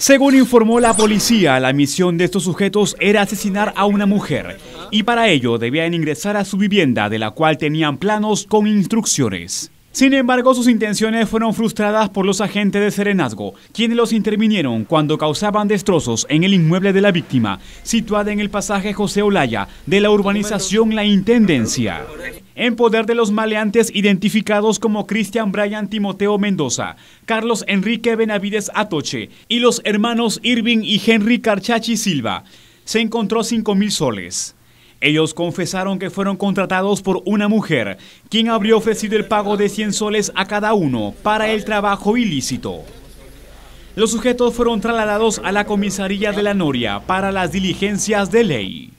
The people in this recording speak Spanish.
Según informó la policía, la misión de estos sujetos era asesinar a una mujer y para ello debían ingresar a su vivienda de la cual tenían planos con instrucciones. Sin embargo, sus intenciones fueron frustradas por los agentes de Serenazgo, quienes los intervinieron cuando causaban destrozos en el inmueble de la víctima, situada en el pasaje José Olaya de la urbanización La Intendencia en poder de los maleantes identificados como Cristian Bryan Timoteo Mendoza, Carlos Enrique Benavides Atoche y los hermanos Irving y Henry Carchachi Silva. Se encontró 5 mil soles. Ellos confesaron que fueron contratados por una mujer, quien habría ofrecido el pago de 100 soles a cada uno para el trabajo ilícito. Los sujetos fueron trasladados a la comisaría de la Noria para las diligencias de ley.